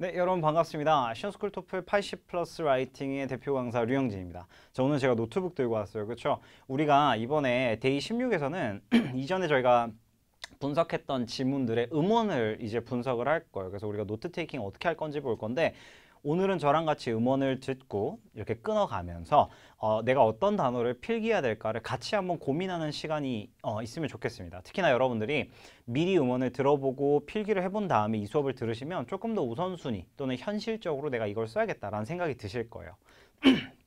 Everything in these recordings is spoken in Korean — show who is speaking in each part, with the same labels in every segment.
Speaker 1: 네, 여러분 반갑습니다. 시험스쿨 토플 80 플러스 라이팅의 대표 강사 류영진입니다. 자, 오늘 제가 노트북 들고 왔어요. 그렇죠? 우리가 이번에 데이 16에서는 이전에 저희가 분석했던 지문들의 음원을 이제 분석을 할 거예요. 그래서 우리가 노트 테이킹 어떻게 할 건지 볼 건데 오늘은 저랑 같이 음원을 듣고 이렇게 끊어가면서 어, 내가 어떤 단어를 필기해야 될까를 같이 한번 고민하는 시간이 어, 있으면 좋겠습니다. 특히나 여러분들이 미리 음원을 들어보고 필기를 해본 다음에 이 수업을 들으시면 조금 더 우선순위 또는 현실적으로 내가 이걸 써야겠다라는 생각이 드실 거예요.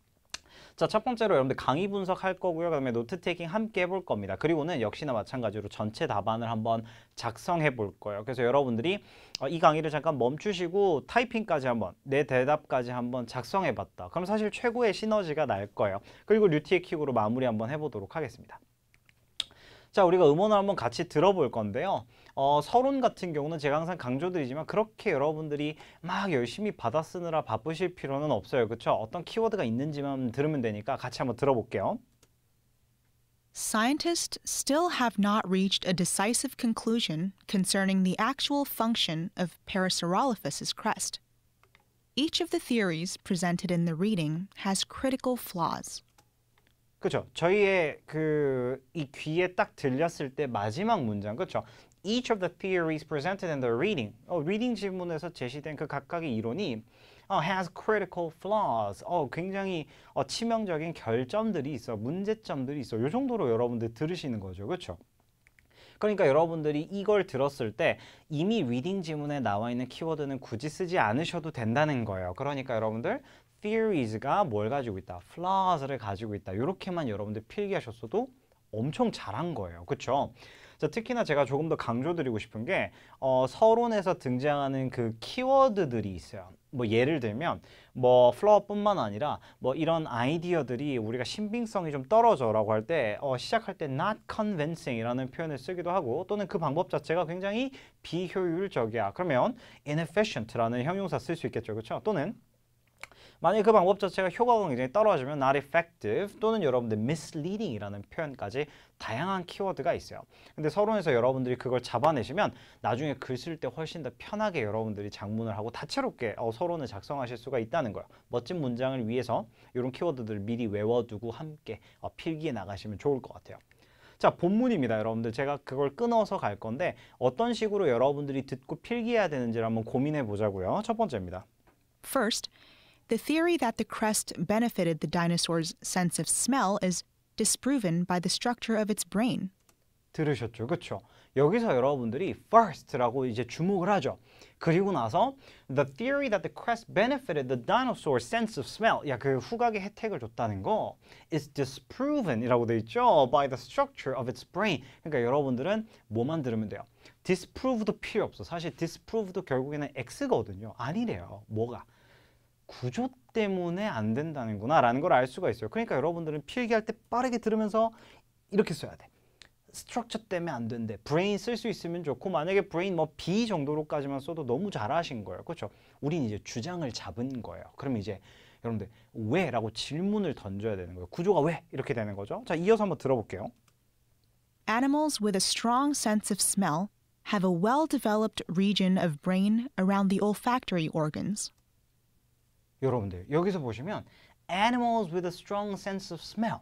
Speaker 1: 자, 첫 번째로 여러분들 강의 분석할 거고요. 그다음에 노트 테이킹 함께 해볼 겁니다. 그리고는 역시나 마찬가지로 전체 답안을 한번 작성해 볼 거예요. 그래서 여러분들이 어, 이 강의를 잠깐 멈추시고 타이핑까지 한번 내 대답까지 한번 작성해 봤다. 그럼 사실 최고의 시너지가 날 거예요. 그리고 류티의 킥으로 마무리 한번 해보도록 하겠습니다. 자, 우리가 음원을 한번 같이 들어볼 건데요. 어, 서론 같은 경우는 제가 항상 강조드리지만 그렇게 여러분들이 막 열심히 받아 쓰느라 바쁘실 필요는 없어요. 그렇죠? 어떤 키워드가 있는지만 들으면 되니까 같이 한번 들어볼게요.
Speaker 2: Scientists still have not reached a decisive conclusion concerning the actual function of Parasaurolophus's crest. Each of the theories presented in the reading has critical flaws.
Speaker 1: 그죠. 저희의 그 이 귀에 딱 들렸을 때 마지막 문장 그죠. each of the theories presented in the reading. 어, reading 질문에서 제시된 그 각각의 이론이 어, has critical flaws. 어, 굉장히 어, 치명적인 결점들이 있어, 문제점들이 있어. 요 정도로 여러분들 들으시는 거죠, 그렇죠? 그러니까 여러분들이 이걸 들었을 때 이미 reading 지문에 나와 있는 키워드는 굳이 쓰지 않으셔도 된다는 거예요. 그러니까 여러분들 theories가 뭘 가지고 있다? flaws를 가지고 있다. 이렇게만 여러분들 필기하셨어도 엄청 잘한 거예요. 그렇죠? 자, 특히나 제가 조금 더 강조드리고 싶은 게 어, 서론에서 등장하는 그 키워드들이 있어요. 뭐 예를 들면 뭐 플로어뿐만 아니라 뭐 이런 아이디어들이 우리가 신빙성이 좀 떨어져라고 할때 어, 시작할 때 not convincing이라는 표현을 쓰기도 하고 또는 그 방법 자체가 굉장히 비효율적이야. 그러면 inefficient라는 형용사 쓸 수 있겠죠, 그렇죠? 또는 만약에 그 방법 자체가 효과가 굉장히 떨어지면 not effective 또는 여러분들 misleading이라는 표현까지 다양한 키워드가 있어요. 근데 서론에서 여러분들이 그걸 잡아내시면 나중에 글 쓸 때 훨씬 더 편하게 여러분들이 작문을 하고 다채롭게 어, 서론을 작성하실 수가 있다는 거예요. 멋진 문장을 위해서 이런 키워드들을 미리 외워두고 함께 어, 필기해 나가시면 좋을 것 같아요. 자 본문입니다 여러분들 제가 그걸 끊어서 갈 건데 어떤 식으로 여러분들이 듣고 필기해야 되는지를 한번 고민해 보자고요 첫 번째입니다
Speaker 2: First, The theory that the crest benefited the dinosaur's sense of smell is disproven by the structure of its brain.
Speaker 1: 들으셨죠? 그렇죠? 여기서 여러분들이 first라고 이제 주목을 하죠. 그리고 나서 the theory that the crest benefited the dinosaur's sense of smell 야그 후각에 혜택을 줬다는 거 is disproven이라고 돼 있죠. by the structure of its brain. 그러니까 여러분들은 뭐만 들으면 돼요. disproved도 필요 없어. 사실 disproved도 결국에는 x거든요. 아니래요. 뭐가? 구조 때문에 안 된다는구나 라는 걸 알 수가 있어요. 그러니까 여러분들은 필기할 때 빠르게 들으면서 이렇게 써야 돼. 스트럭처 때문에 안 된대. 브레인 쓸수 있으면 좋고 만약에 브레인 뭐 B 정도로까지만 써도 너무 잘하신 거예요. 그렇죠? 우린 이제 주장을 잡은 거예요. 그럼 이제 여러분들 왜? 라고 질문을 던져야 되는 거예요. 구조가 왜? 이렇게 되는 거죠. 자, 이어서 한번 들어볼게요.
Speaker 2: Animals with a strong sense of smell have a well-developed region of brain around the olfactory organs.
Speaker 1: 여러분들 여기서 보시면 animals with a strong sense of smell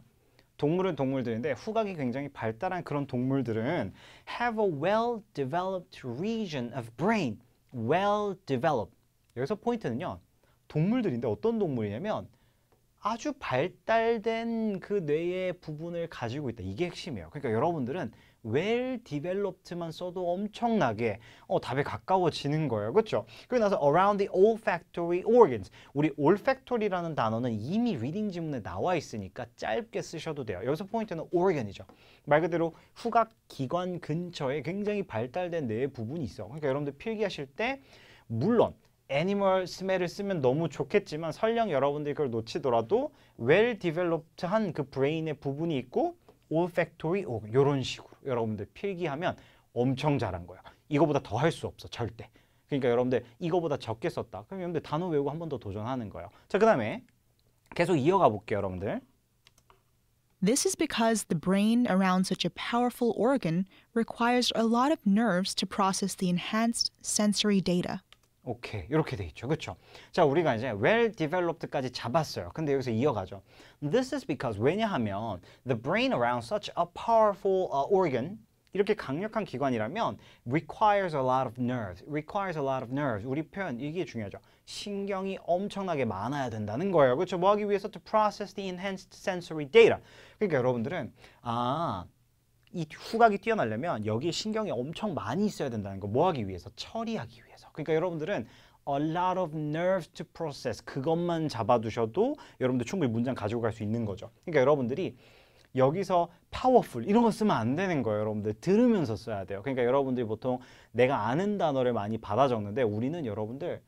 Speaker 1: 동물은 동물들인데 후각이 굉장히 발달한 그런 동물들은 have a well-developed region of brain well-developed 여기서 포인트는요 동물들인데 어떤 동물이냐면 아주 발달된 그 뇌의 부분을 가지고 있다 이게 핵심이에요 그러니까 여러분들은 well developed만 써도 엄청나게 어, 답에 가까워지는 거예요. 그렇죠? 그리고 나서 around the olfactory organs. 우리 olfactory라는 단어는 이미 리딩 지문에 나와 있으니까 짧게 쓰셔도 돼요. 여기서 포인트는 organ이죠. 말 그대로 후각 기관 근처에 굉장히 발달된 뇌 부분이 있어. 그러니까 여러분들 필기하실 때 물론 애니멀 스멜을 쓰면 너무 좋겠지만 설령 여러분들이 그걸 놓치더라도 well developed한 그 브레인의 부분이 있고 olfactory organ 이런 식으로 여러분들 필기하면 엄청 잘한 거야. 이거보다 더 할 수 없어, 절대. 그러니까 여러분들 이거보다 적게 썼다. 그럼 여러분들 단어 외우고 한 번 더 도전하는 거예요. 자, 그 다음에 계속 이어가 볼게요, 여러분들.
Speaker 2: This is because the brain around such a powerful organ requires a lot of nerves to process the enhanced sensory data.
Speaker 1: 오케이 이렇게 돼 있죠 그쵸자 우리가 이제 well developed까지 잡았어요 근데 여기서 이어가죠 this is because 왜냐하면 the brain around such a powerful uh, organ 이렇게 강력한 기관이라면 requires a lot of nerves requires a lot of nerves 우리 표현 이게 중요하죠 신경이 엄청나게 많아야 된다는 거예요 그렇죠 뭐 하기 위해서 to process the enhanced sensory data 그러니까 여러분들은 아 이 후각이 뛰어나려면 여기에 신경이 엄청 많이 있어야 된다는 거뭐 하기 위해서? 처리하기 위해서. 그러니까 여러분들은 a lot of nerves to process 그것만 잡아두셔도 여러분들 충분히 문장 가지고 갈 수 있는 거죠. 그러니까 여러분들이 여기서 powerful 이런 거 쓰면 안 되는 거예요 여러분들 들으면서 써야 돼요 그러니까 여러분들이 보통 내가 아는 단어를 많이 받아 적는데 우리는 여러분들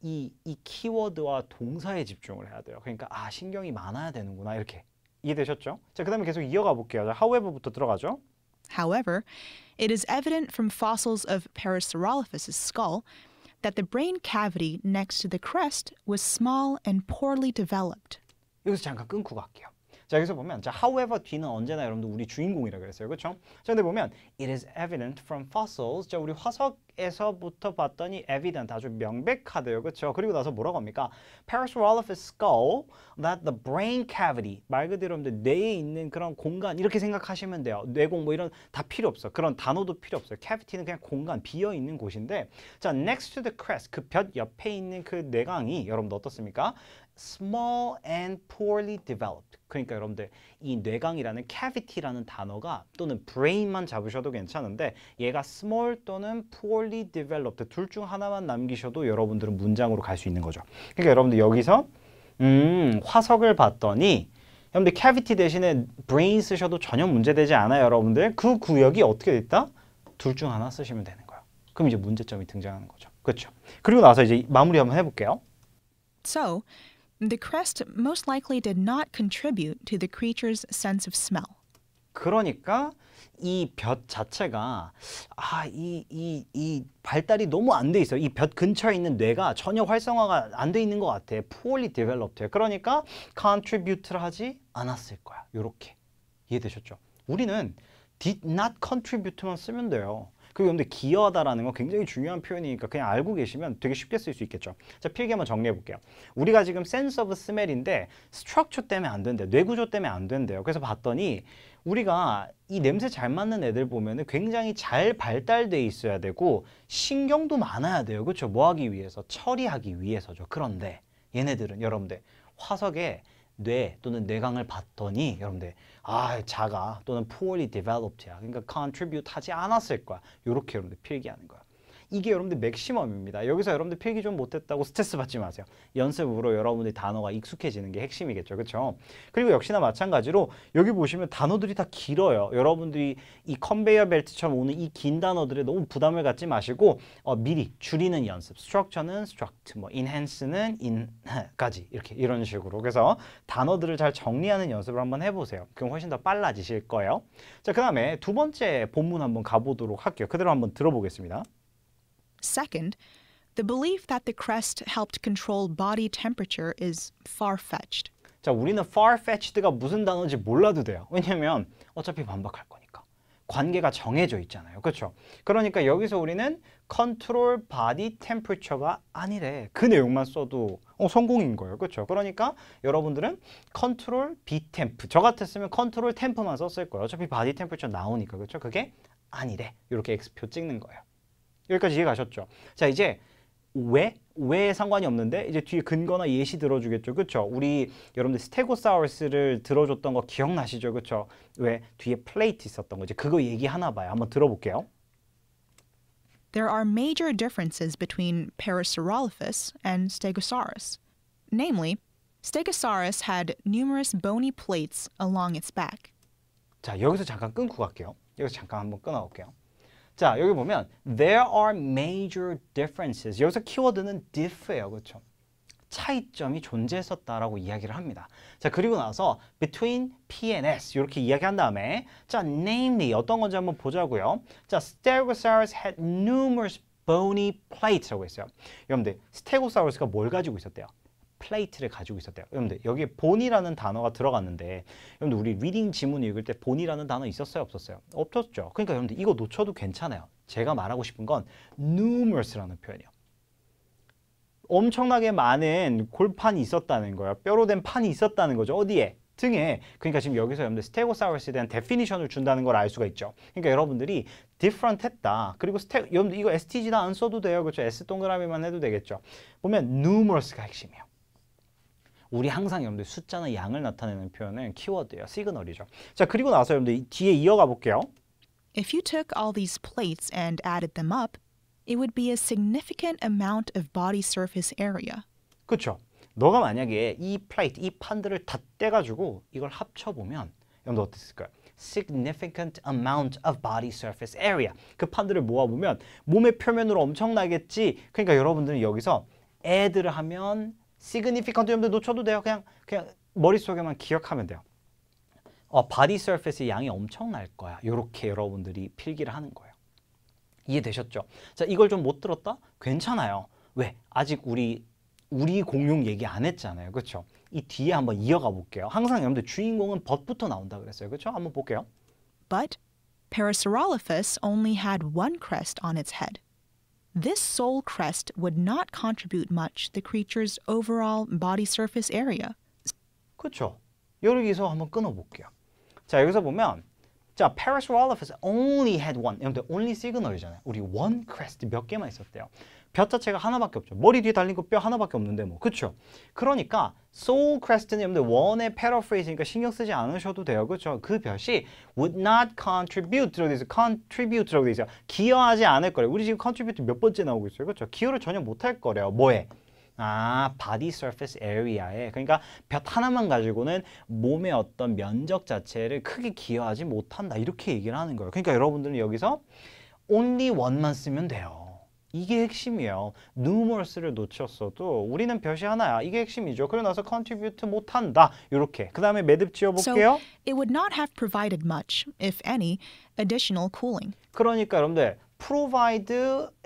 Speaker 1: 이, 이 키워드와 동사에 집중을 해야 돼요 그러니까 아 신경이 많아야 되는구나 이렇게 이해되셨죠? 자그 다음에 계속 이어가 볼게요 자, however부터 들어가죠
Speaker 2: However, It is evident from fossils of Parasaurolophus's skull that the brain cavity next to the crest was small and poorly developed. 여기서 잠깐 끊고 갈게요.
Speaker 1: 자, 여기서 보면 자, however 뒤는 언제나 여러분들 우리 주인공이라 그랬어요. 그렇죠? 자, 근데 보면 it is evident from fossils. 자, 우리 화석에서부터 봤더니 evident 아주 명백하대요. 그렇죠? 그리고 나서 뭐라고 합니까? Parasaurolophus skull that the brain cavity 말 그대로 뇌에 있는 그런 공간 이렇게 생각하시면 돼요. 뇌공 뭐 이런 다 필요 없어. 그런 단어도 필요 없어요. cavity는 그냥 공간 비어 있는 곳인데 자, next to the crest 그 볕 옆에 있는 그 뇌강이 여러분들 어떻습니까? small and poorly developed. 그러니까 여러분들 이 뇌강이라는 cavity라는 단어가 또는 brain만 잡으셔도 괜찮은데 얘가 small 또는 poorly developed 둘 중 하나만 남기셔도 여러분들은 문장으로 갈 수 있는 거죠. 그러니까 여러분들 여기서 음, 화석을 봤더니 여러분들 cavity 대신에 brain 쓰셔도 전혀 문제되지 않아요, 여러분들. 그 구역이 어떻게 됐다? 둘 중 하나 쓰시면 되는 거예요. 그럼 이제 문제점이 등장하는 거죠. 그렇죠. 그리고 나서 이제 마무리 한번 해볼게요.
Speaker 2: So, The crest most likely did not contribute to the creature's sense of smell. 그러니까
Speaker 1: 이볕 자체가 아 이 이 이 발달이 너무 안 돼 있어요. 이볕 근처에 있는 뇌가 전혀 활성화가 안 돼 있는 것 같아. poorly developed. 그러니까 contribute를 하지 않았을 거야. 요렇게 이해되셨죠? 우리는 did not contribute만 쓰면 돼요. 그리고 근데 기여다라는 하건 굉장히 중요한 표현이니까 그냥 알고 계시면 되게 쉽게 쓸 수 있겠죠. 자, 필기 한번 정리해 볼게요. 우리가 지금 sense of smell인데 structure 때문에 안 된대요. 뇌구조 때문에 안 된대요. 그래서 봤더니 우리가 이 냄새 잘맞는 애들 보면은 굉장히 잘 발달돼 있어야 되고 신경도 많아야 돼요. 그렇죠? 뭐 하기 위해서? 처리하기 위해서죠. 그런데 얘네들은 여러분들 화석에 뇌 또는 뇌강을 봤더니 여러분들 아 자가 또는 poorly developed야. 그러니까 contribute 하지 않았을 거야. 이렇게 여러분들 필기하는 거야. 이게 여러분들 맥시멈입니다. 여기서 여러분들 필기 좀 못했다고 스트레스 받지 마세요. 연습으로 여러분들 단어가 익숙해지는 게 핵심이겠죠. 그렇죠? 그리고 역시나 마찬가지로 여기 보시면 단어들이 다 길어요. 여러분들이 이 컨베이어 벨트처럼 오는 이 긴 단어들에 너무 부담을 갖지 마시고 어, 미리 줄이는 연습. s t r u 는 struct, 뭐 e n h 는인 n 까지 이렇게 이런 식으로. 그래서 단어들을 잘 정리하는 연습을 한번 해보세요. 그럼 훨씬 더 빨라지실 거예요. 자, 그 다음에 두 번째 본문 한번 가보도록 할게요. 그대로 한번 들어보겠습니다.
Speaker 2: Second, the belief that the crest helped control body temperature is far-fetched.
Speaker 1: 자, 우리는 far-fetched가 무슨 단어인지 몰라도 돼요. 왜냐면 어차피 반박할 거니까. 관계가 정해져 있잖아요. 그렇죠? 그러니까 여기서 우리는 컨트롤 바디 템퍼처가 아니래. 그 내용만 써도 어, 성공인 거예요. 그렇죠? 그러니까 여러분들은 컨트롤 비템프. 저 같았으면 컨트롤 템프만 썼을 거예요. 어차피 바디 템퍼처 나오니까. 그렇죠? 그게 아니래. 이렇게 X표 찍는 거예요. 여기까지 이해 가셨죠? 자 이제 왜? 왜 상관이 없는데 이제 뒤에 근거나 예시 들어주겠죠 그쵸 우리 여러분들 스테고사우루스를 들어줬던 거 기억나시죠 그쵸 왜 뒤에 플레이트 있었던 거지 그거 얘기 하나 봐요 한번 들어볼게요
Speaker 2: There are major differences between Parasaurolophus and Stegosaurus. Namely, Stegosaurus had numerous bony plates along its back.
Speaker 1: 자, 여기서 잠깐 끊고 갈게요. 여기서 잠깐 한번 끊어 볼게요. 자, 여기 보면 there are major differences. 여기서 키워드는 diff예요. 그렇죠? 차이점이 존재했었다라고 이야기를 합니다. 자, 그리고 나서 between P and S 이렇게 이야기한 다음에 자, namely 어떤 건지 한번 보자고요. 자, Stegosaurus had numerous bony plates라고 했어요. 여러분들, s t e g o s a u r u s 가 뭘 가지고 있었대요? 플레이트를 가지고 있었대요. 여러분들 여기 에 본이라는 단어가 들어갔는데 여러분들 우리 리딩 지문 읽을 때 본이라는 단어 있었어요? 없었어요? 없었죠. 그러니까 여러분들 이거 놓쳐도 괜찮아요. 제가 말하고 싶은 건 numerous라는 표현이요 엄청나게 많은 골판이 있었다는 거예요 뼈로 된 판이 있었다는 거죠. 어디에? 등에 그러니까 지금 여기서 여러분들 스테고사우루스에 대한 데피니션을 준다는 걸 알 수가 있죠. 그러니까 여러분들이 different 했다. 그리고 스테 여러분들 이거 STG다 안 써도 돼요. 그렇죠? S 동그라미만 해도 되겠죠. 보면 numerous가 핵심이에요. 우리 항상 여러분들 숫자나 양을 나타내는 표현은 키워드예요. 시그널이죠. 자, 그리고 나서 여러분들 뒤에 이어가 볼게요.
Speaker 2: If you took all these plates and added them up, it would be a significant amount of body surface area.
Speaker 1: 그렇죠. 너가 만약에 이 플레이트, 이 판들을 다 떼가지고 이걸 합쳐보면 여러분들 어땠을까요? significant amount of body surface area. 그 판들을 모아보면 몸의 표면으로 엄청나겠지. 그러니까 여러분들은 여기서 add를 하면 significant 여러 놓쳐도 돼요. 그냥 그냥 머릿속에만 기억하면 돼요. 어, 바디 surface의 양이 엄청날 거야. 이렇게 여러분들이 필기를 하는 거예요. 이해되셨죠? 자, 이걸 좀 못 들었다? 괜찮아요. 왜? 아직 우리 우리 공룡 얘기 안 했잖아요. 그렇죠? 이 뒤에 한번
Speaker 2: 이어가 볼게요. 항상 여러분들 주인공은 벗부터 나온다 그랬어요. 그렇죠? 한번 볼게요. But Parasaurolophus only had one crest on its head. This sole crest would not contribute much to the creature's overall body surface area. 그렇죠. 여기서 한번 끊어 볼게요. 자, 여기서 보면 자, Parasaurolophus
Speaker 1: only had one. 여러분들 only signal이잖아요. 우리 one crest 몇 개만 있었대요. 뼈 자체가 하나밖에 없죠. 머리 뒤에 달린 거 뼈 하나밖에 없는데 뭐. 그렇죠? 그러니까 soul crest는 여러분들 원의 paraphrase니까 신경 쓰지 않으셔도 돼요. 그렇죠? 그벼이 would not contribute 들어 있어요. contribute 들어 있어요. 기여하지 않을 거래요. 우리 지금 contribute 몇 번째 나오고 있어요. 그렇죠? 기여를 전혀 못 할 거래요. 뭐에? 아, body surface area에 그러니까 볕 하나만 가지고는 몸의 어떤 면적 자체를 크게 기여하지 못한다 이렇게 얘기를 하는 거예요. 그러니까 여러분들은 여기서 only one만 쓰면 돼요. 이게 핵심이에요. numerous를 놓쳤어도 우리는 벼이 하나야. 이게 핵심이죠. 그러고 나서 contribute 못한다. 이렇게. 그 다음에 매듭 지어볼게요. So
Speaker 2: it would not have provided much, if any, additional cooling.
Speaker 1: 그러니까 여러분들
Speaker 2: provide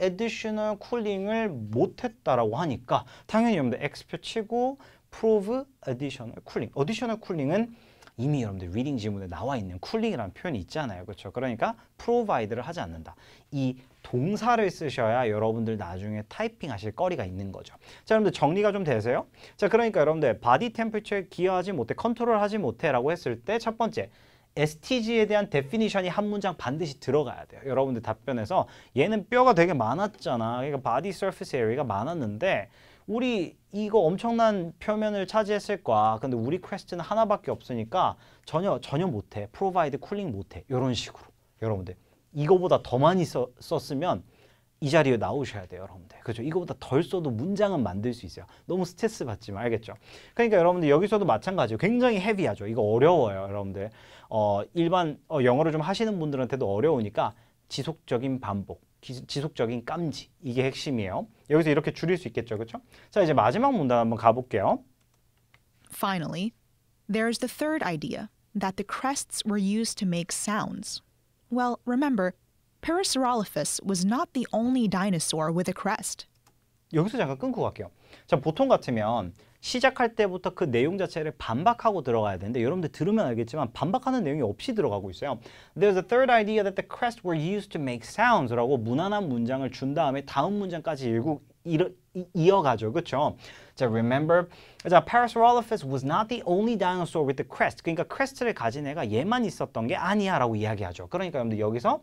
Speaker 2: additional cooling을
Speaker 1: 못했다라고 하니까 당연히 여러분들 X표 치고 prove additional cooling. additional cooling은 이미 여러분들 리딩 지문에 나와 있는 쿨링이라는 표현이 있잖아요. 그렇죠? 그러니까 프로바이드를 하지 않는다. 이 동사를 쓰셔야 여러분들 나중에 타이핑 하실 거리가 있는 거죠. 자, 여러분들 정리가 좀 되세요? 자, 그러니까 여러분들 바디 템퍼처에 기여하지 못해, 컨트롤하지 못해라고 했을 때 첫 번째 STG에 대한 데피니션이 한 문장 반드시 들어가야 돼요. 여러분들 답변에서 얘는 뼈가 되게 많았잖아. 그러니까 바디 서피스 에리가 많았는데 우리 이거 엄청난 표면을 차지했을 거야. 근데 우리 퀘스트는 하나밖에 없으니까 전혀 전혀 못해. 프로바이드 쿨링 못해. 이런 식으로 여러분들 이거보다 더 많이 써, 썼으면 이 자리에 나오셔야 돼요, 여러분들. 그렇죠? 이거보다 덜 써도 문장은 만들 수 있어요. 너무 스트레스 받지 말겠죠. 그러니까 여러분들 여기서도 마찬가지예요. 굉장히 헤비하죠. 이거 어려워요, 여러분들. 어, 일반 어, 영어를 좀 하시는 분들한테도 어려우니까 지속적인 반복. 기, 지속적인 깜지 이게 핵심이에요. 여기서 이렇게 줄일 수 있겠죠, 그렇죠? 자 이제 마지막 문단 한번 가볼게요.
Speaker 2: Finally, there's the third idea that the crests were used to make sounds. Well, remember, Parasaurolophus was not the only dinosaur with a crest.
Speaker 1: 여기서 잠깐 끊고 갈게요. 자, 보통 같으면 시작할 때부터 그 내용 자체를 반박하고 들어가야 되는데 여러분들 들으면 알겠지만 반박하는 내용이 없이 들어가고 있어요. There's a third idea that the crests were used to make sounds라고 무난한 문장을 준 다음에 다음 문장까지 읽고 이르, 이어가죠. 그렇죠? 자, remember 자, Parasaurolophus was not the only dinosaur with the crest. 그러니까 크레스트를 가진 애가 얘만 있었던 게 아니야라고 이야기하죠. 그러니까 여러분들 여기서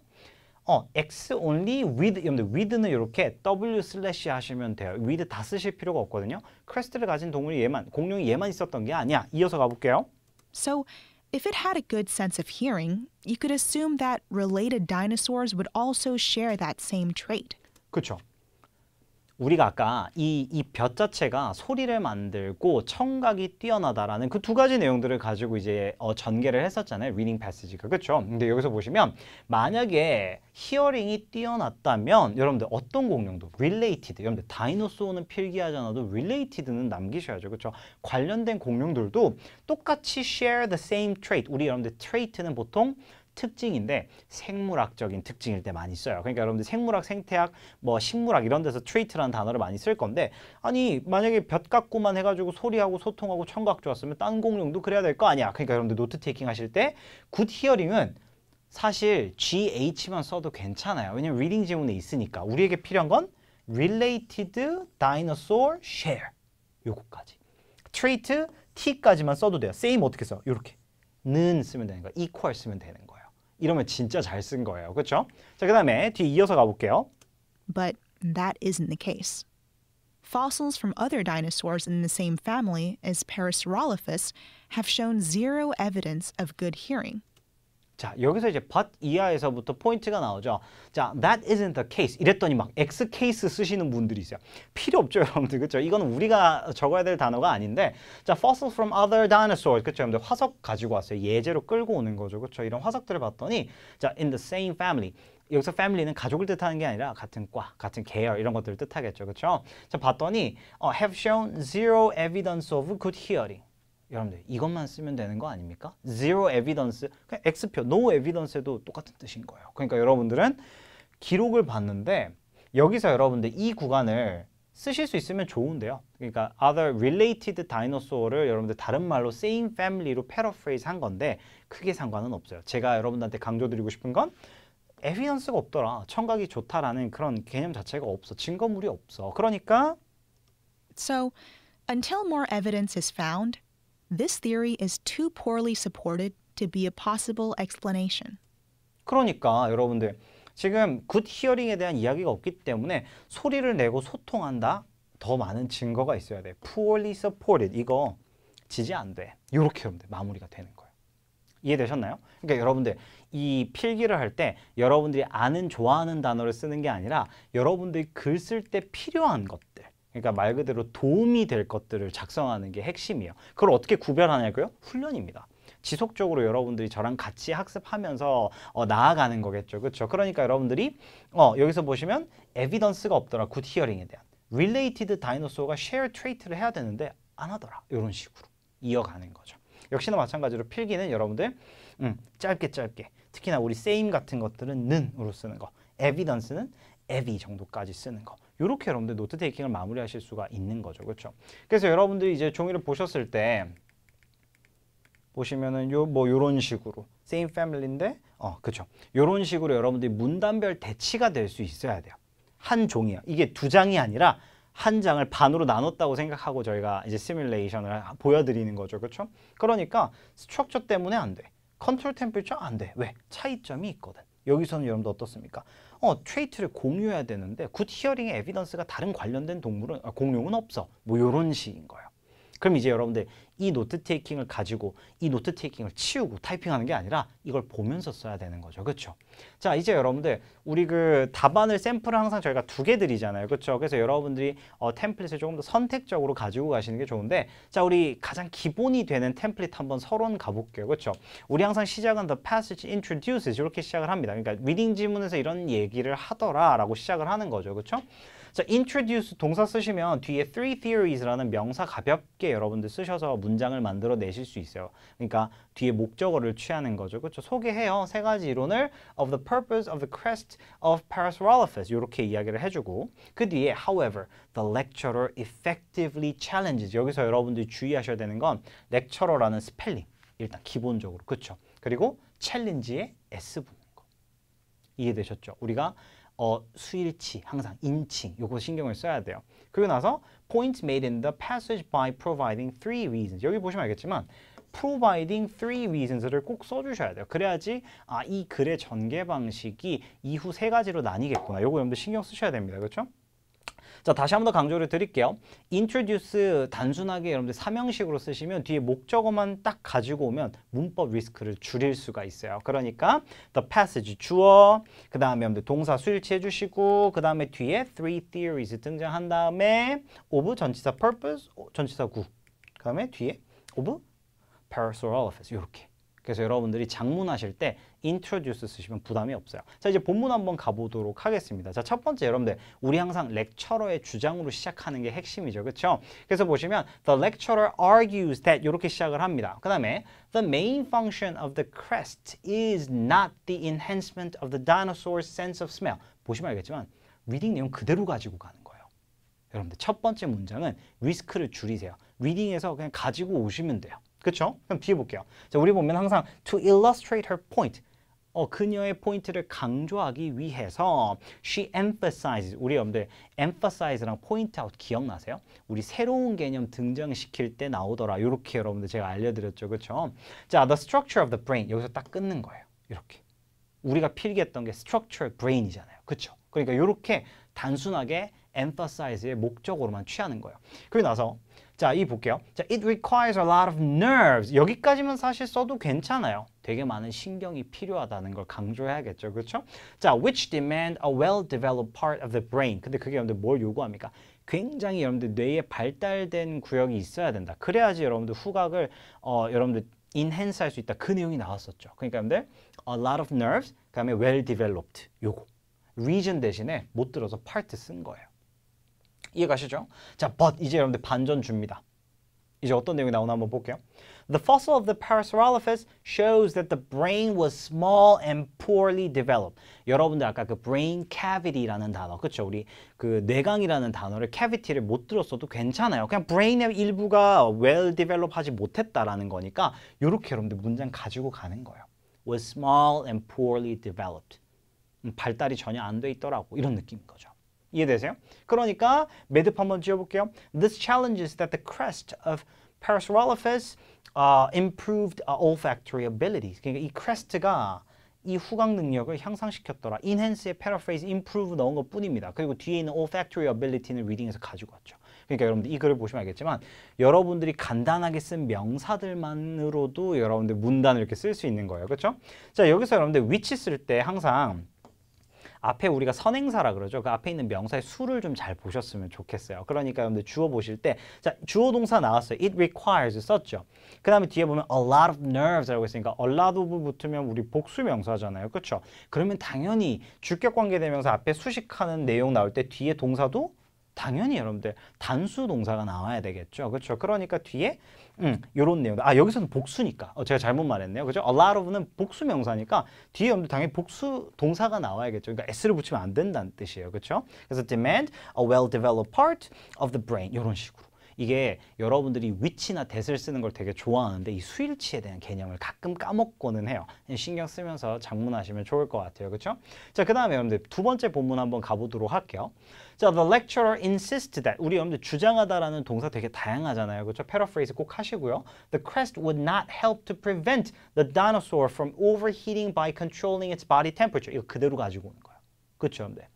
Speaker 1: 어, x only with 여러분들 with는 이렇게 w 슬래시 하시면 돼요. with 다 쓰실 필요가 없거든요. 크레스트를 가진 동물이 얘만, 공룡이 얘만 있었던 게 아니야. 이어서 가볼게요.
Speaker 2: So If it had a good sense of hearing, you could assume that related dinosaurs would also share that same trait. 그렇죠.
Speaker 1: 우리가 아까 이, 이벼 자체가 소리를 만들고 청각이 뛰어나다라는 그 두 가지 내용들을 가지고 이제 어, 전개를 했었잖아요. 위닝 패시지가. 그렇죠? 근데 여기서 보시면 만약에 히어링이 뛰어났다면 여러분들 어떤 공룡도 릴레이티드 여러분들 다이노소는 필기하지 않아도 릴레이티드는 남기셔야죠. 그렇죠? 관련된 공룡들도 똑같이 share the same trait 우리 여러분들 trait는 보통 특징인데 생물학적인 특징일 때 많이 써요. 그러니까 여러분들 생물학, 생태학, 뭐 식물학 이런 데서 트레이트라는 단어를 많이 쓸 건데 아니 만약에 볕갖고만 해가지고 소리하고 소통하고 청각 좋았으면 딴 공룡도 그래야 될 거 아니야. 그러니까 여러분들 노트 테이킹 하실 때 굿 히어링은 사실 GH만 써도 괜찮아요. 왜냐면 리딩 지문에 있으니까 우리에게 필요한 건 related dinosaur share 요거까지 트레이트 t 까지만 써도 돼요. same 어떻게 써요? 요렇게 는 쓰면 되는 거야. equal 쓰면 되는 거야. 이러면 진짜 거예요. 그렇죠? 자, 그다음에 뒤 이어서 가 볼게요.
Speaker 2: But that isn't the case. Fossils from other dinosaurs in the same family as Parasaurolophus have shown zero evidence of good hearing.
Speaker 1: 자, 여기서 이제 but 이하에서부터 포인트가 나오죠. 자, that isn't the case. 이랬더니 막 x case 쓰시는 분들이 있어요. 필요 없죠, 여러분들. 그렇죠? 이건 우리가 적어야 될 단어가 아닌데 자, fossils from other dinosaurs. 그렇죠? 여러분들 화석 가지고 왔어요. 예제로 끌고 오는 거죠. 그렇죠? 이런 화석들을 봤더니 자, in the same family. 여기서 family는 가족을 뜻하는 게 아니라 같은 과, 같은 계열 이런 것들을 뜻하겠죠. 그렇죠? 자, 봤더니 어, have shown zero evidence of good hearing. 여러분들 이것만 쓰면 되는 거 아닙니까? zero evidence, 그냥 x표, no evidence도 똑같은 뜻인 거예요. 그러니까 여러분들은 기록을 봤는데 여기서 여러분들 이 구간을 쓰실 수 있으면 좋은데요. 그러니까 other related dinosaur를 여러분들 다른 말로 same family로 paraphrase 한 건데 크게 상관은 없어요. 제가 여러분들한테 강조드리고 싶은 건 에비던스가 없더라. 청각이 좋다라는 그런 개념 자체가 없어. 증거물이 없어.
Speaker 2: 그러니까 So, until more evidence is found, This theory is too poorly supported to be a possible explanation. 그러니까
Speaker 1: 여러분들 지금 굿 히어링에 대한 이야기가 없기 때문에 소리를 내고 소통한다. 더 많은 증거가 있어야 돼. poorly supported 이거 지지 안 돼. 이렇게 여러분들 마무리가 되는 거예요. 이해되셨나요? 그러니까 여러분들 이 필기를 할 때 여러분들이 아는 좋아하는 단어를 쓰는 게 아니라 여러분들이 글 쓸 때 필요한 것 그러니까 말 그대로 도움이 될 것들을 작성하는 게 핵심이에요. 그걸 어떻게 구별하냐고요? 훈련입니다. 지속적으로 여러분들이 저랑 같이 학습하면서 어, 나아가는 거겠죠. 그렇죠? 그러니까 여러분들이 어, 여기서 보시면 에비던스가 없더라. 굿 히어링에 대한. 릴레이티드 다이노 i n 가 share t 를 해야 되는데 안 하더라. 이런 식으로 이어가는 거죠. 역시나 마찬가지로 필기는 여러분들 음, 짧게 짧게 특히나 우리 세임 같은 것들은 는으로 쓰는 거에비던스는 에비 정도까지 쓰는 거 이렇게 여러분들 노트 테이킹을 마무리하실 수가 있는 거죠. 그렇죠? 그래서 여러분들이 이제 종이를 보셨을 때 보시면은 요뭐 요런 식으로 same family인데 어, 그렇죠. 요런 식으로 여러분들이 문단별 대치가 될 수 있어야 돼요. 한 종이야. 이게 두 장이 아니라 한 장을 반으로 나눴다고 생각하고 저희가 이제 시뮬레이션을 보여드리는 거죠. 그렇죠? 그러니까 스트럭처 때문에 안 돼. 컨트롤 템플처 안 돼. 왜? 차이점이 있거든. 여기서는 여러분들 어떻습니까? 어, 트레이트를 공유해야 되는데 굿 히어링의 에비던스가 다른 관련된 동물은 아, 공룡은 없어. 뭐 이런 식인 거예요. 그럼 이제 여러분들 이 노트 테이킹을 가지고 이 노트 테이킹을 치우고 타이핑하는 게 아니라 이걸 보면서 써야 되는 거죠. 그렇죠? 자, 이제 여러분들 우리 그 답안을 샘플을 항상 저희가 두 개 드리잖아요. 그렇죠? 그래서 여러분들이 어, 템플릿을 조금 더 선택적으로 가지고 가시는 게 좋은데 자, 우리 가장 기본이 되는 템플릿 한번 서론 가볼게요. 그렇죠? 우리 항상 시작은 the passage introduces 이렇게 시작을 합니다. 그러니까 리딩 지문에서 이런 얘기를 하더라라고 시작을 하는 거죠. 그렇죠? 자, introduce 동사 쓰시면 뒤에 three theories라는 명사 가볍게 여러분들 쓰셔서 문장을 만들어 내실 수 있어요. 그러니까 뒤에 목적어를 취하는 거죠. 그렇죠? 소개해요. 세 가지 이론을 of the purpose of the crest of p a r a s a l o p h u s 이렇게 이야기를 해주고 그 뒤에 however the lecturer effectively challenges 여기서 여러분들이 주의하셔야 되는 건 lecturer라는 스펠링 일단 기본적으로 그렇죠. 그리고 챌린지의 S 분 이해되셨죠? 우리가 어, 수일치, 항상 인칭, 요거 신경을 써야 돼요. 그리고 나서 points made in the passage by providing three reasons. 여기 보시면 알겠지만 providing three reasons를 꼭 써주셔야 돼요. 그래야지 아, 이 글의 전개 방식이 이후 세 가지로 나뉘겠구나. 요거 여러분들 신경 쓰셔야 됩니다. 그렇죠? 자 다시 한 번 더 강조를 드릴게요. introduce 단순하게 여러분들 사명식으로 쓰시면 뒤에 목적어만 딱 가지고 오면 문법 리스크를 줄일 수가 있어요. 그러니까 the passage 주어, 그 다음에 여러분들 동사 수일치 해주시고 그 다음에 뒤에 three theories 등장한 다음에 of 전치사 purpose, 전치사 구, 그 다음에 뒤에 of parsor office 이렇게 그래서 여러분들이 장문하실때 introduce 쓰시면 부담이 없어요. 자 이제 본문 한번 가보도록 하겠습니다. 자 첫 번째 여러분들 우리 항상 렉처러의 주장으로 시작하는 게 핵심이죠. 그렇죠? 그래서 보시면 the lecturer argues that 이렇게 시작을 합니다. 그 다음에 the main function of the crest is not the enhancement of the dinosaur's sense of smell. 보시면 알겠지만 reading 내용 그대로 가지고 가는 거예요. 여러분들 첫 번째 문장은 r i s k 를 줄이세요. r e a d i n g 에서 그냥 가지고 오시면 돼요. 그렇죠? 그럼 뒤에 볼게요. 자, 우리 보면 항상 to illustrate her point. 어, 그녀의 포인트를 강조하기 위해서 she emphasizes 우리 여러분들 emphasize랑 point out 기억나세요? 우리 새로운 개념 등장시킬 때 나오더라. 이렇게 여러분들 제가 알려드렸죠. 그렇죠? 자, the structure of the brain 여기서 딱 끊는 거예요. 이렇게 우리가 필기했던 게 structure brain이잖아요. 그렇죠? 그러니까 이렇게 단순하게 emphasize의 목적으로만 취하는 거예요. 그리고 나서 자, 이 볼게요. 자, it requires a lot of nerves. 여기까지만 사실 써도 괜찮아요. 되게 많은 신경이 필요하다는 걸 강조해야겠죠. 그렇죠? 자, which demand a well-developed part of the brain. 근데 그게 여러분들 뭘 요구합니까? 굉장히 여러분들 뇌에 발달된 구역이 있어야 된다. 그래야지 여러분들 후각을 어, 여러분들 인핸스 할수 있다. 그 내용이 나왔었죠. 그러니까 여러분들 a lot of nerves, 그 다음에 well-developed 요거. region 대신에 못 들어서 part 쓴 거예요. 이해가시죠? 자, but 이제 여러분들 반전 줍니다. 이제 어떤 내용이 나오나 한번 볼게요. The fossil of the Parasaurolophus shows that the brain was small and poorly developed. 여러분들 아까 그 brain cavity라는 단어, 그렇죠? 우리 그 뇌강이라는 단어를 cavity를 못 들었어도 괜찮아요. 그냥 brain의 일부가 well develop하지 못했다라는 거니까 이렇게 여러분들 문장 가지고 가는 거예요. was small and poorly developed. 발달이 전혀 안 돼 있더라고 이런 느낌인 거죠. 이해되세요? 그러니까 매듭 한번 지어볼게요. This challenges that the crest of Parasaurolophus uh, improved uh, olfactory abilities. 그러니까 이 크레스트가 이 후각 능력을 향상시켰더라. enhance의 paraphrase improve 넣은 것 뿐입니다. 그리고 뒤에 있는 olfactory ability는 리딩에서 가지고 왔죠. 그러니까 여러분들 이 글을 보시면 알겠지만 여러분들이 간단하게 쓴 명사들만으로도 여러분들 문단을 이렇게 쓸 수 있는 거예요. 그렇죠? 자 여기서 여러분들 which 쓸 때 항상 앞에 우리가 선행사라 그러죠. 그 앞에 있는 명사의 수를 좀 잘 보셨으면 좋겠어요. 그러니까 여러분들 주어 보실 때 자, 주어 동사 나왔어요. it requires 썼죠. 그 다음에 뒤에 보면 a lot of nerves라고 했으니까 a lot of 붙으면 우리 복수 명사잖아요. 그렇죠? 그러면 당연히 주격 관계 되면서 앞에 수식하는 내용 나올 때 뒤에 동사도 당연히 여러분들 단수 동사가 나와야 되겠죠. 그렇죠? 그러니까 뒤에 음, 요런 내용. 아, 여기서는 복수니까. 어, 제가 잘못 말했네요. 그죠? A lot of는 복수 명사니까 뒤에 오면 당연히 복수 동사가 나와야겠죠. 그러니까 s를 붙이면 안 된다는 뜻이에요. 그죠 그래서 demand a well-developed part of the brain. 요런 식으로. 이게 여러분들이 위치나 대을 쓰는 걸 되게 좋아하는데 이 수일치에 대한 개념을 가끔 까먹고는 해요. 신경 쓰면서 작문하시면 좋을 것 같아요. 그렇죠? 자, 그 다음에 여러분들 두 번째 본문 한번 가보도록 할게요. 자, the lecturer insists that 우리 여러분들 주장하다라는 동사 되게 다양하잖아요. 그렇죠? paraphrase 꼭 하시고요. The crest would not help to prevent the dinosaur from overheating by controlling its body temperature. 이거 그대로 가지고 오는 거예요. 그렇죠, 여러분들?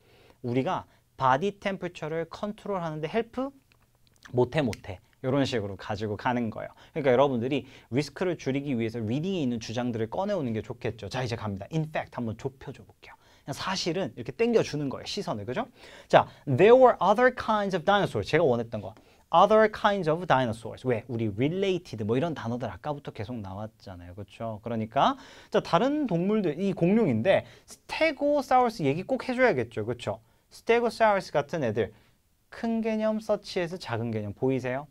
Speaker 1: 우리가 바디 템퍼처를 컨트롤하는데 헬프 못해 못해 이런 식으로 가지고 가는 거예요. 그러니까 여러분들이 리스크를 줄이기 위해서 리딩에 있는 주장들을 꺼내오는 게 좋겠죠. 자 이제 갑니다. In fact 한번 좁혀줘 볼게요. 사실은 이렇게 땡겨주는 거예요. 시선을. 그죠? 자, there were other kinds of dinosaurs. 제가 원했던 거. other kinds of dinosaurs. 왜? 우리 related 뭐 이런 단어들 아까부터 계속 나왔잖아요. 그렇죠? 그러니까 자 다른 동물들, 이 공룡인데 스테고사우스 얘기 꼭 해줘야겠죠. 그렇죠? 스테고사우스 같은 애들 큰 개념 서치에서 작은 개념 보이세요?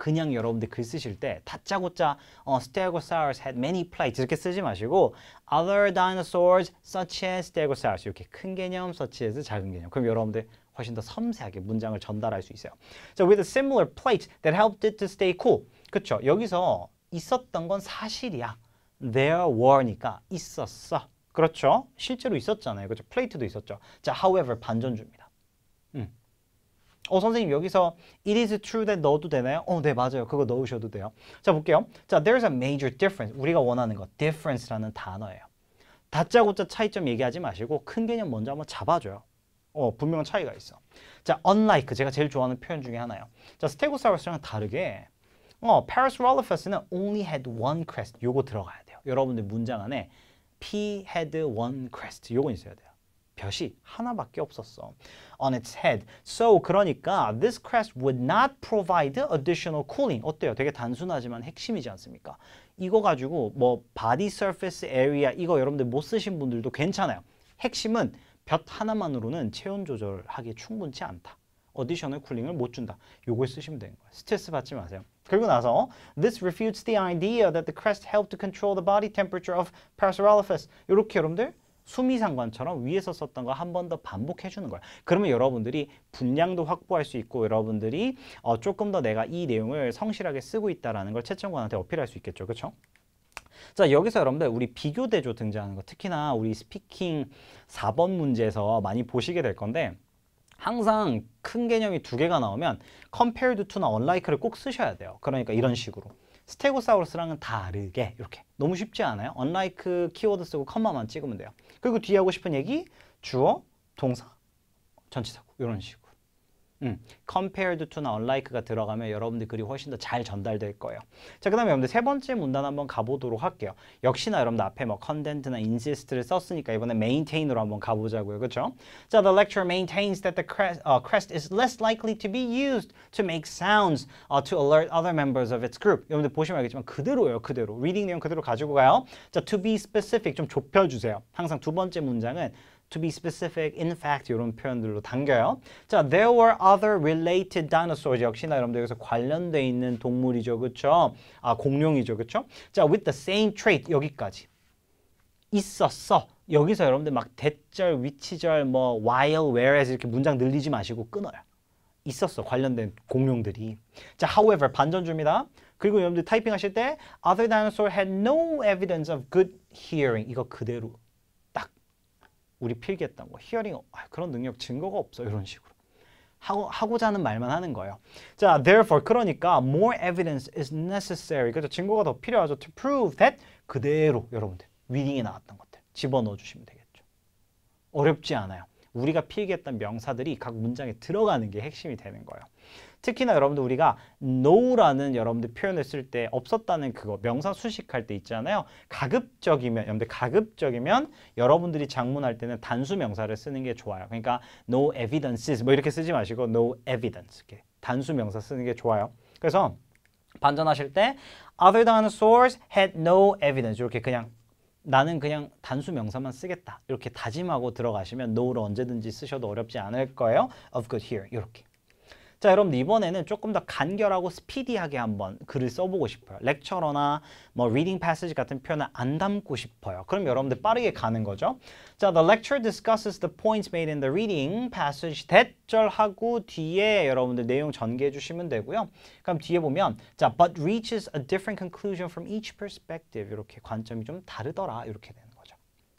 Speaker 1: 그냥 여러분들 글 쓰실 때 다짜고짜 어, Stegosaurus had many plates 이렇게 쓰지 마시고 other dinosaurs such as Stegosaurus 이렇게 큰 개념, such as 작은 개념 그럼 여러분들 훨씬 더 섬세하게 문장을 전달할 수 있어요. So with a similar plate that helped it to stay cool. 그렇죠. 여기서 있었던 건 사실이야. There were니까 있었어. 그렇죠. 실제로 있었잖아요. 그렇죠. 플레이트도 있었죠. 자, however 반전 줍니다. 어 선생님 여기서 it is true that 넣어도 되나요? 어네 맞아요. 그거 넣으셔도 돼요. 자 볼게요. 자 there's a major difference. 우리가 원하는 거 difference라는 단어예요. 다짜고짜 차이점 얘기하지 마시고 큰 개념 먼저 한번 잡아줘요. 어 분명한 차이가 있어. 자 unlike 제가 제일 좋아하는 표현 중에 하나요. 자 스테고사우루스랑 다르게 어 Paris r o l l i f e s 는 only had one crest 요거 들어가야 돼요. 여러분들 문장 안에 P had one crest 요건 있어야 돼요. 벼이 하나밖에 없었어. On its head. So 그러니까 this crest would not provide additional cooling. 어때요? 되게 단순하지만 핵심이지 않습니까? 이거 가지고 뭐 body surface area 이거 여러분들 못 쓰신 분들도 괜찮아요. 핵심은 볕 하나만으로는 체온 조절하기 충분치 않다. 어디셔널 쿨링을 못 준다. 요걸 쓰시면 되는 거예요. 스트레스 받지 마세요. 그리고 나서 this refutes the idea that the crest helped to control the body temperature of Parasaurolophus. 이렇게 여러분들 수미상관처럼 위에서 썼던 거 한 번 더 반복해 주는 거야. 그러면 여러분들이 분량도 확보할 수 있고 여러분들이 어, 조금 더 내가 이 내용을 성실하게 쓰고 있다는 걸 채점관한테 어필할 수 있겠죠. 그렇죠? 자 여기서 여러분들 우리 비교대조 등장하는 거 특히나 우리 스피킹 4번 문제에서 많이 보시게 될 건데 항상 큰 개념이 두 개가 나오면 compared to나 unlike를 꼭 쓰셔야 돼요. 그러니까 이런 식으로. 스테고사우루스랑은 다르게 이렇게 너무 쉽지 않아요? unlike 키워드 쓰고 컴마만 찍으면 돼요. 그리고 뒤에 하고 싶은 얘기 주어, 동사, 전치사고 이런 식으로 음, compared to나 unlike가 들어가면 여러분들 글이 훨씬 더 잘 전달될 거예요. 자, 그 다음에 여러분들 세 번째 문단 한번 가보도록 할게요. 역시나 여러분들 앞에 뭐 content나 insist를 썼으니까 이번에 maintain으로 한번 가보자고요. 그렇죠? 자, the lecturer maintains that the crest, uh, crest is less likely to be used to make sounds uh, to alert other members of its group. 여러분들 보시면 알겠지만 그대로예요. 그대로. 리딩 내용 그대로 가지고 가요. 자, to be specific 좀 좁혀주세요. 항상 두 번째 문장은 to be specific, in fact 이런 표현들로 당겨요. 자, there were other related dinosaurs 역시나 여러분들 여기서 관련돼 있는 동물이죠, 그렇죠? 아, 공룡이죠, 그렇죠? 자, with the same trait 여기까지 있었어. 여기서 여러분들 막 대절, 위치절, 뭐 while, whereas 이렇게 문장 늘리지 마시고 끊어요. 있었어 관련된 공룡들이. 자, however 반전 줍니다. 그리고 여러분들 타이핑 하실 때 other dinosaur had no evidence of good hearing 이거 그대로 우리 필기했던 거, 히어링 아, 그런 능력 증거가 없어 이런 식으로 하고 하고자 하는 말만 하는 거예요. 자, therefore 그러니까 more evidence is necessary. 그래 증거가 더 필요하죠. To prove that 그대로 여러분들 위닝에 나왔던 것들 집어넣어 주시면 되겠죠. 어렵지 않아요. 우리가 필기했던 명사들이 각 문장에 들어가는 게 핵심이 되는 거예요. 특히나 여러분들 우리가 no라는 여러분들 표현을 쓸 때 없었다는 그거 명사 수식할 때 있잖아요. 가급적이면 여러분들 가급적이면 여러분들이 작문할 때는 단수 명사를 쓰는 게 좋아요. 그러니까 no evidences 뭐 이렇게 쓰지 마시고 no evidence 이렇게 단수 명사 쓰는 게 좋아요. 그래서 반전하실 때 other than source had no evidence 이렇게 그냥 나는 그냥 단수 명사만 쓰겠다 이렇게 다짐하고 들어가시면 no를 언제든지 쓰셔도 어렵지 않을 거예요 of good here 이렇게 자 여러분 이번에는 조금 더 간결하고 스피디하게 한번 글을 써보고 싶어요. 렉처러나 뭐 r e 패 d i 같은 표현을 안 담고 싶어요. 그럼 여러분들 빠르게 가는 거죠. 자 the lecture discusses the points made in the reading passage 대절하고 뒤에 여러분들 내용 전개해 주시면 되고요. 그럼 뒤에 보면 자 but reaches a different conclusion from each perspective 이렇게 관점이 좀 다르더라 이렇게 되는 거죠.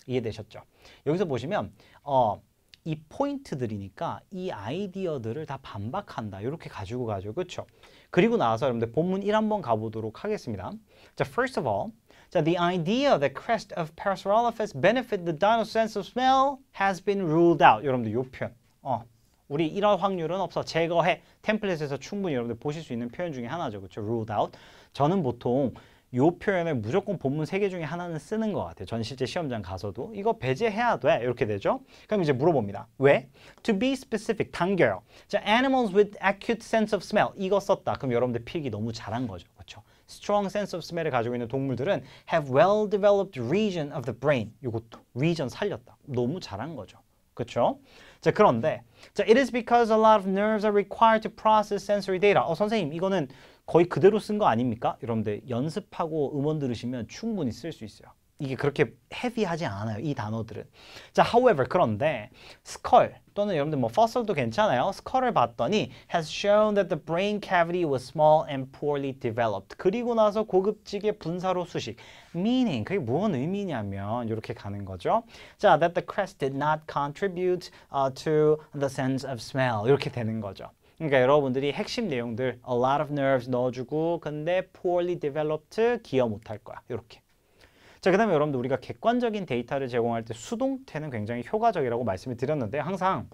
Speaker 1: 이해되셨죠? 여기서 보시면 어이 포인트들이니까 이 아이디어들을 다 반박한다. 이렇게 가지고 가죠. 그렇죠? 그리고 나서 여러분들 본문 1 한번 가보도록 하겠습니다. 자, first of all, 자, the idea that crest of Parasaurolophus benefit the dino's sense of smell has been ruled out. 여러분들 요 표현. 어. 우리 이런 확률은 없어. 제거해. 템플릿에서 충분히 여러분들 보실 수 있는 표현 중에 하나죠. 그렇죠? ruled out. 저는 보통 요 표현을 무조건 본문 세 개 중에 하나는 쓰는 것 같아요. 전 실제 시험장 가서도 이거 배제해야 돼 이렇게 되죠. 그럼 이제 물어봅니다. 왜? To be specific 당겨요. 자, animals with acute sense of smell 이거 썼다. 그럼 여러분들 필기 너무 잘한 거죠, 그렇죠? strong sense of smell을 가지고 있는 동물들은 have well developed region of the brain. 이것도 region 살렸다. 너무 잘한 거죠. 그렇죠? 자, 그런데 자, it is because a lot of nerves are required to process sensory data. 어, 선생님, 이거는 거의 그대로 쓴 거 아닙니까? 여러분들 연습하고 음원 들으시면 충분히 쓸 수 있어요. 이게 그렇게 헤비하지 않아요. 이 단어들은. 자, however 그런데 skull 또는 여러분들 뭐 fossil도 괜찮아요. skull을 봤더니 has shown that the brain cavity was small and poorly developed. 그리고 나서 고급지게 분사로 수식. meaning 그게 무슨 의미냐면 이렇게 가는 거죠. 자, that the crest did not contribute uh, to the sense of smell. 이렇게 되는 거죠. 그러니까 여러분들이 핵심 내용들 a lot of nerves 넣어주고 근데 poorly developed 기여 못할 거야. 이렇게. 자, 그 다음에 여러분들 우리가 객관적인 데이터를 제공할 때 수동태는 굉장히 효과적이라고 말씀을 드렸는데 항상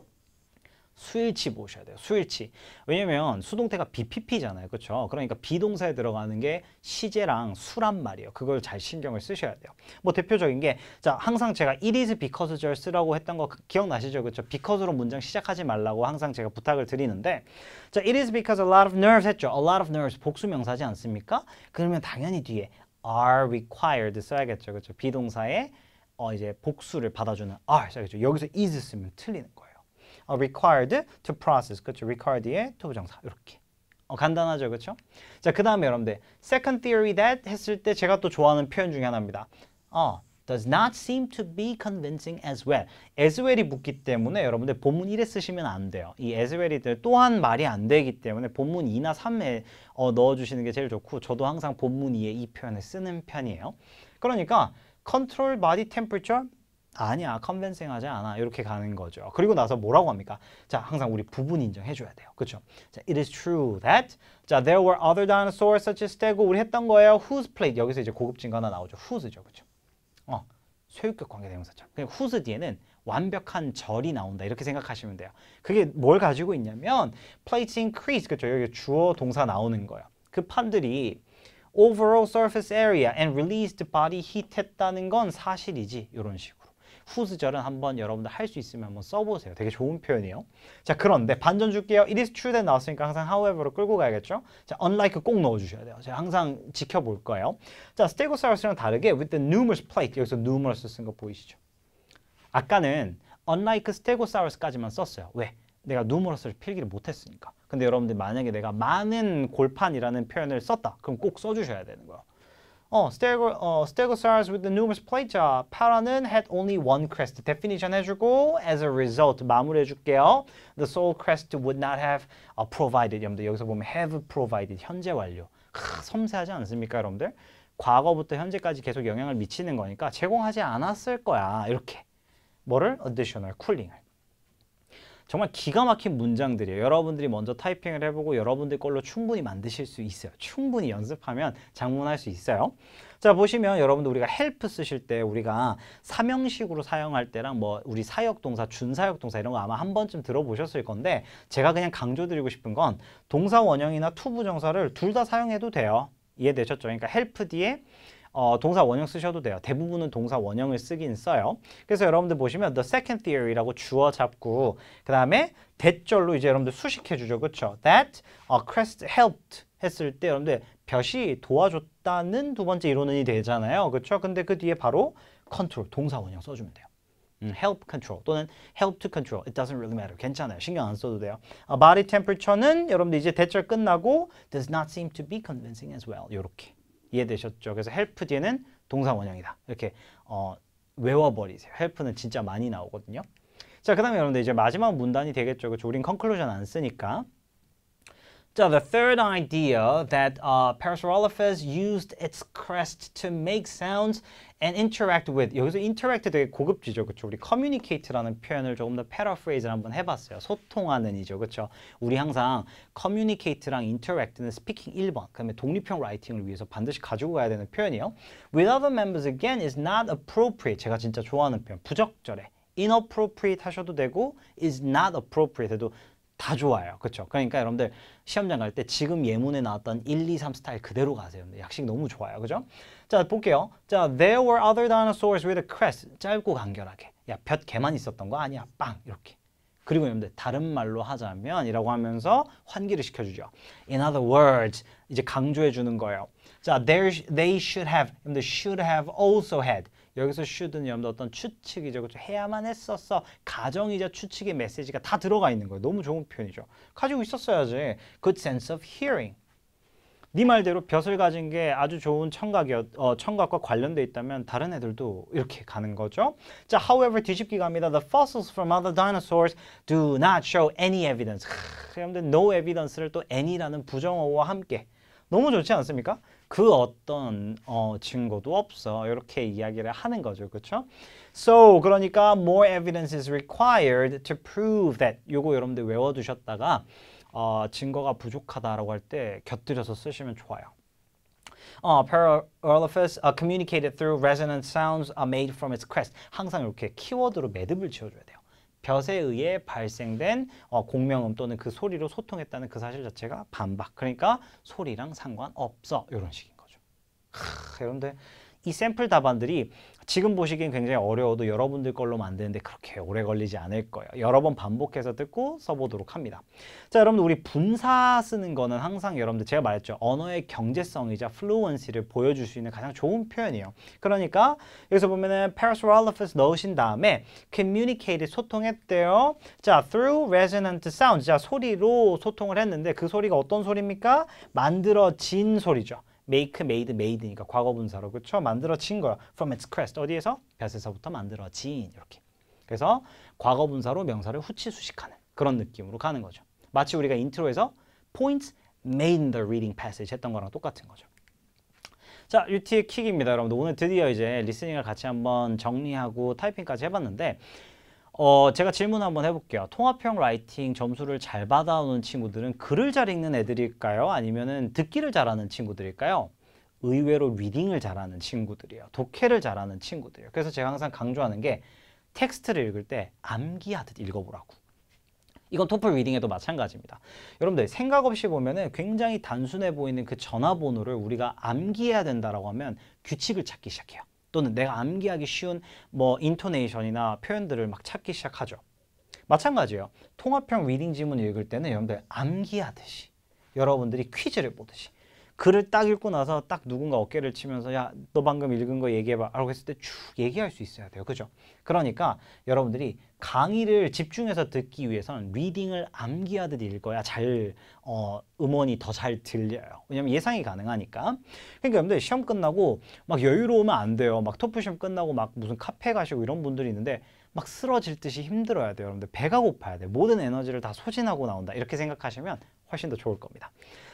Speaker 1: 수일치 보셔야 돼요. 수일치. 왜냐면 수동태가 BPP잖아요. 그렇죠? 그러니까 비동사에 들어가는 게 시제랑 수란 말이에요. 그걸 잘 신경을 쓰셔야 돼요. 뭐 대표적인 게 자, 항상 제가 it is because 절 쓰라고 했던 거 그 기억나시죠? 그렇죠? because로 문장 시작하지 말라고 항상 제가 부탁을 드리는데 자, it is because a lot of nerves 했죠. a lot of nerves 복수명사지 않습니까? 그러면 당연히 뒤에 are required 써야겠죠. 그렇죠? 비동사에 어 이제 복수를 받아주는 are 써야겠죠. 여기서 is 쓰면 틀리는 어, required to process. 그렇죠. require 뒤에 to 부정사 이렇게. 어, 간단하죠, 그렇죠? 자, 그 다음에 여러분들 second theory that 했을 때 제가 또 좋아하는 표현 중에 하나입니다. 어, does not seem to be convincing as well. as well이 붙기 때문에 여러분들 본문 1에 쓰시면 안 돼요. 이 as well이 또한 말이 안 되기 때문에 본문 2나 3에 어, 넣어주시는 게 제일 좋고 저도 항상 본문 2에 이 표현을 쓰는 편이에요. 그러니까 control body temperature 아니야 컨벤싱 하지 않아 이렇게 가는 거죠 그리고 나서 뭐라고 합니까 자 항상 우리 부분 인정해 줘야 돼요 그렇죠 자 it is true that 자 there were other dinosaurs such as stego 우리 했던 거예요 whose plate 여기서 이제 고급진거 하나 나오죠 whose죠 그렇죠 어 소유격 관계대명사죠 그냥 whose 뒤에는 완벽한 절이 나온다 이렇게 생각하시면 돼요 그게 뭘 가지고 있냐면 p l a t e increase 그렇죠 여기 주어 동사 나오는 거예요 그 판들이 overall surface area and released body heat 했다는 건 사실이지 이런 식으로 후스절은 한번 여러분들 할 수 있으면 한번 써보세요. 되게 좋은 표현이에요. 자 그런데 반전 줄게요. It is true that 나왔으니까 항상 however로 끌고 가야겠죠. 자 unlike 꼭 넣어주셔야 돼요. 제가 항상 지켜볼 거예요. 자 stegosaurus랑 다르게 with the numerous plate 여기서 numerous 쓴거 보이시죠? 아까는 unlike stegosaurus까지만 썼어요. 왜? 내가 numerous를 필기를 못했으니까. 근데 여러분들 만약에 내가 많은 골판이라는 표현을 썼다. 그럼 꼭 써주셔야 되는 거예요. 어, stego, 어, stegosaurus with the numerous plate jaw. 파라는 had only one crest. definition 해주고 as a result 마무리해줄게요. The sole crest would not have uh, provided. 여러분들 여기서 보면 have provided 현재 완료. 크, 섬세하지 않습니까, 여러분들? 과거부터 현재까지 계속 영향을 미치는 거니까 제공하지 않았을 거야. 이렇게 뭐를 additional cooling을. 정말 기가 막힌 문장들이에요. 여러분들이 먼저 타이핑을 해보고 여러분들 걸로 충분히 만드실 수 있어요. 충분히 연습하면 장문할 수 있어요. 자 보시면 여러분들 우리가 help 쓰실 때 우리가 사명식으로 사용할 때랑 뭐 우리 사역동사, 준사역동사 이런 거 아마 한 번쯤 들어보셨을 건데 제가 그냥 강조드리고 싶은 건 동사 원형이나 투부정사를 둘 다 사용해도 돼요. 이해되셨죠? 그러니까 help 뒤에 어, 동사 원형 쓰셔도 돼요. 대부분은 동사 원형을 쓰긴 써요. 그래서 여러분들 보시면 the second theory라고 주어 잡고 그 다음에 대절로 이제 여러분들 수식해 주죠. 그렇죠? That uh, crest helped 했을 때 여러분들 벼이 도와줬다는 두 번째 이론이 되잖아요. 그렇죠? 근데 그 뒤에 바로 c 컨트 l 동사 원형 써주면 돼요. 음, help control 또는 help to control. It doesn't really matter. 괜찮아요. 신경 안 써도 돼요. Uh, body temperature는 여러분들 이제 대절 끝나고 does not seem to be convincing as well. 이렇게 이해되셨죠? 그래서 헬프 뒤에는 동사 원형이다. 이렇게 어, 외워버리세요. 헬프는 진짜 많이 나오거든요. 자, 그 다음에 여러분들 이제 마지막 문단이 되겠죠. 그죠? 우린 컨클루전 안 쓰니까. s the third idea that uh, Parasaurolophus used its crest to make sounds and interact with 여기서 interact 되게 고급지죠, 그렇죠? 우리 communicate라는 표현을 조금 더 paraphrase 를 한번 해봤어요. 소통하는이죠, 그렇죠? 우리 항상 communicate랑 interact는 speaking 1번, 그다음에 독립형 w r i t i n g 을 위해서 반드시 가지고 가야 되는 표현이에요. With other members again is not appropriate. 제가 진짜 좋아하는 표현, 부적절해. inappropriate 하셔도 되고 is not appropriate 해도 다 좋아요. 그렇죠? 그러니까 여러분들 시험장 갈 때 지금 예문에 나왔던 1, 2, 3 스타일 그대로 가세요. 약식 너무 좋아요. 그죠? 자, 볼게요. 자, there were other dinosaurs with a crest. 짧고 간결하게. 야, 볕 개만 있었던 거 아니야. 빵! 이렇게. 그리고 여러분들 다른 말로 하자면 이라고 하면서 환기를 시켜주죠. In other words, 이제 강조해 주는 거예요. 자, they should have, 여러분들 should have also had. 여기서 should는 여러분들 어떤 추측이죠. 그렇죠? 해야만 했었어. 가정이자 추측의 메시지가 다 들어가 있는 거예요. 너무 좋은 표현이죠. 가지고 있었어야지. Good sense of hearing. 네 말대로 벼슬 가진 게 아주 좋은 청각이 어, 청각과 관련돼 있다면 다른 애들도 이렇게 가는 거죠. 자, however 뒤집기 갑니다. The fossils from other dinosaurs do not show any evidence. 여러분들 no evidence를 또 any라는 부정어와 함께 너무 좋지 않습니까? 그 어떤 어, 증거도 없어 이렇게 이야기를 하는 거죠 그렇죠? So 그러니까 more evidence is required to prove that 요거 여러분들 외워두셨다가 어, 증거가 부족하다라고 할 때 곁들여서 쓰시면 좋아요 어, Paralelephus uh, communicated through resonant sounds are made from its crest 항상 이렇게 키워드로 매듭을 지어줘야 돼요 곁에 의해 발생된 어, 공명음 또는 그 소리로 소통했다는 그 사실 자체가 반박. 그러니까 소리랑 상관없어. 이런 식인 거죠. 하, 여러분들 이 샘플 답안들이 지금 보시기엔 굉장히 어려워도 여러분들 걸로 만드는데 그렇게 오래 걸리지 않을 거예요. 여러 번 반복해서 듣고 써보도록 합니다. 자, 여러분들 우리 분사 쓰는 거는 항상 여러분들 제가 말했죠. 언어의 경제성이자 플루언시를 보여줄 수 있는 가장 좋은 표현이에요. 그러니까 여기서 보면은 parasaurolophus 넣으신 다음에 communicated 소통했대요. 자, through resonant s o u n d 자, 소리로 소통을 했는데 그 소리가 어떤 소리입니까? 만들어진 소리죠. make, made, made니까 과거분사로 그렇죠? 만들어진 거야. From its crest 어디에서? 뱃에서부터 만들어진 이렇게. 그래서 과거분사로 명사를 후치수식하는 그런 느낌으로 가는 거죠. 마치 우리가 인트로에서 points made the reading passage 했던 거랑 똑같은 거죠. 자, 유티의 킥입니다. 여러분들 오늘 드디어 이제 리스닝을 같이 한번 정리하고 타이핑까지 해봤는데 어, 제가 질문 한번 해볼게요. 통합형 라이팅 점수를 잘 받아오는 친구들은 글을 잘 읽는 애들일까요? 아니면 듣기를 잘하는 친구들일까요? 의외로 리딩을 잘하는 친구들이에요. 독해를 잘하는 친구들이에요. 그래서 제가 항상 강조하는 게 텍스트를 읽을 때 암기하듯 읽어보라고. 이건 토플 리딩에도 마찬가지입니다. 여러분들 생각 없이 보면 굉장히 단순해 보이는 그 전화번호를 우리가 암기해야 된다라고 하면 규칙을 찾기 시작해요. 또는 내가 암기하기 쉬운 뭐 인토네이션이나 표현들을 막 찾기 시작하죠. 마찬가지예요. 통합형 리딩 지문 읽을 때는 여러분들 암기하듯이 여러분들이 퀴즈를 보듯이 글을 딱 읽고 나서 딱 누군가 어깨를 치면서 야 너 방금 읽은 거 얘기해봐 라고 했을 때 쭉 얘기할 수 있어야 돼요 그죠 그러니까 여러분들이 강의를 집중해서 듣기 위해서는 리딩을 암기하듯 읽어야 잘 어, 음원이 더 잘 들려요 왜냐면 예상이 가능하니까 그러니까 여러분들 시험 끝나고 막 여유로우면 안 돼요 막 토플 시험 끝나고 막 무슨 카페 가시고 이런 분들이 있는데 막 쓰러질 듯이 힘들어야 돼요 여러분들 배가 고파야 돼요 모든 에너지를 다 소진하고 나온다 이렇게 생각하시면 훨씬 더 좋을 겁니다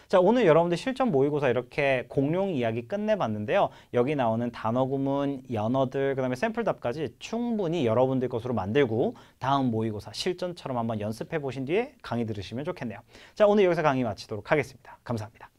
Speaker 1: 자 오늘 여러분들 실전 모의고사 이렇게 공룡 이야기 끝내봤는데요. 여기 나오는 단어 구문, 연어들, 그 다음에 샘플 답까지 충분히 여러분들 것으로 만들고 다음 모의고사 실전처럼 한번 연습해 보신 뒤에 강의 들으시면 좋겠네요. 자 오늘 여기서 강의 마치도록 하겠습니다. 감사합니다.